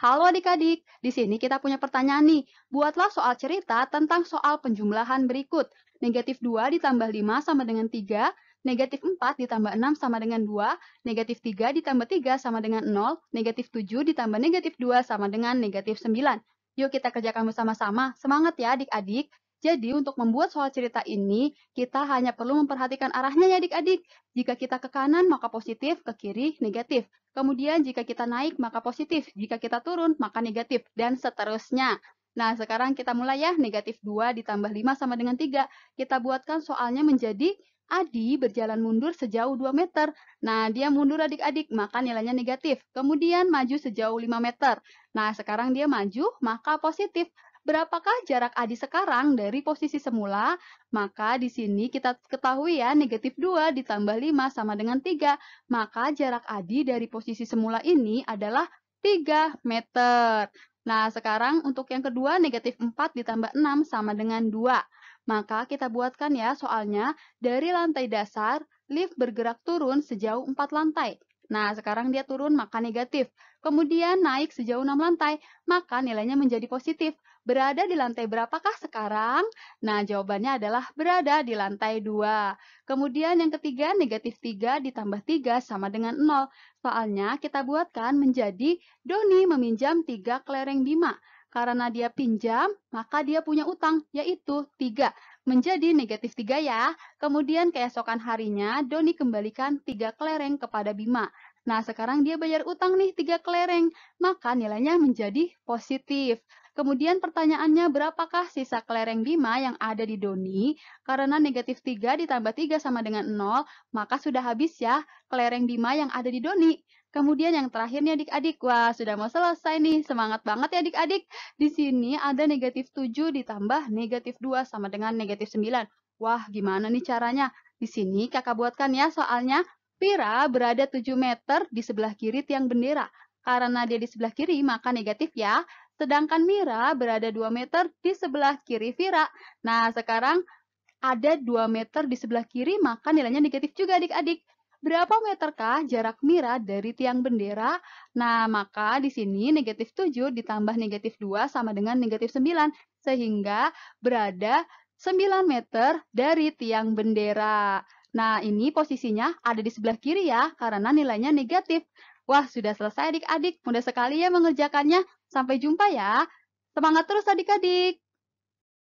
Halo adik-adik, di sini kita punya pertanyaan nih. Buatlah soal cerita tentang soal penjumlahan berikut. Negatif 2 ditambah 5 sama dengan 3, negatif 4 ditambah 6 sama dengan 2, negatif 3 ditambah 3 sama dengan 0, negatif 7 ditambah negatif 2 sama dengan negatif 9. Yuk kita kerjakan bersama-sama. Semangat ya adik-adik. Jadi untuk membuat soal cerita ini, kita hanya perlu memperhatikan arahnya ya adik-adik. Jika kita ke kanan maka positif, ke kiri negatif. Kemudian jika kita naik maka positif, jika kita turun maka negatif, dan seterusnya. Nah, sekarang kita mulai ya. Negatif 2 ditambah 5 sama dengan 3. Kita buatkan soalnya menjadi Adi berjalan mundur sejauh 2 meter. Nah, dia mundur adik-adik, maka nilainya negatif. Kemudian maju sejauh 5 meter. Nah, sekarang dia maju, maka positif berapakah jarak Adi sekarang dari posisi semula? Maka di sini kita ketahui ya, negatif 2 ditambah 5 sama dengan 3. Maka jarak Adi dari posisi semula ini adalah 3 meter. Nah, sekarang untuk yang kedua, negatif 4 ditambah 6 sama dengan 2. Maka kita buatkan ya soalnya, dari lantai dasar, lift bergerak turun sejauh 4 lantai. Nah, sekarang dia turun maka negatif. Kemudian naik sejauh 6 lantai, maka nilainya menjadi positif. Berada di lantai berapakah sekarang? Nah, jawabannya adalah berada di lantai 2. Kemudian yang ketiga, negatif 3 ditambah 3 sama dengan 0. Soalnya kita buatkan menjadi Doni meminjam 3 kelereng Bima. Karena dia pinjam, maka dia punya utang, yaitu 3 menjadi negatif 3 ya. Kemudian keesokan harinya, Doni kembalikan 3 kelereng kepada Bima. Nah, sekarang dia bayar utang nih 3 kelereng, maka nilainya menjadi positif. Kemudian pertanyaannya, berapakah sisa kelereng Bima yang ada di Doni? Karena negatif 3 ditambah 3 sama dengan 0, maka sudah habis ya kelereng Bima yang ada di Doni. Kemudian yang terakhir nih adik-adik, wah sudah mau selesai nih, semangat banget ya adik-adik. Di sini ada negatif 7 ditambah negatif 2 sama dengan negatif 9. Wah gimana nih caranya? Di sini kakak buatkan ya soalnya, Pira berada 7 meter di sebelah kiri tiang bendera. Karena dia di sebelah kiri maka negatif ya, sedangkan Mira berada 2 meter di sebelah kiri Vira. Nah sekarang ada 2 meter di sebelah kiri maka nilainya negatif juga adik-adik. Berapa meterkah jarak Mira dari tiang bendera? Nah, maka di sini negatif 7 ditambah negatif 2 sama dengan negatif 9, sehingga berada 9 meter dari tiang bendera. Nah, ini posisinya ada di sebelah kiri ya, karena nilainya negatif. Wah, sudah selesai adik-adik. Mudah sekali ya mengerjakannya. Sampai jumpa ya. Semangat terus adik-adik.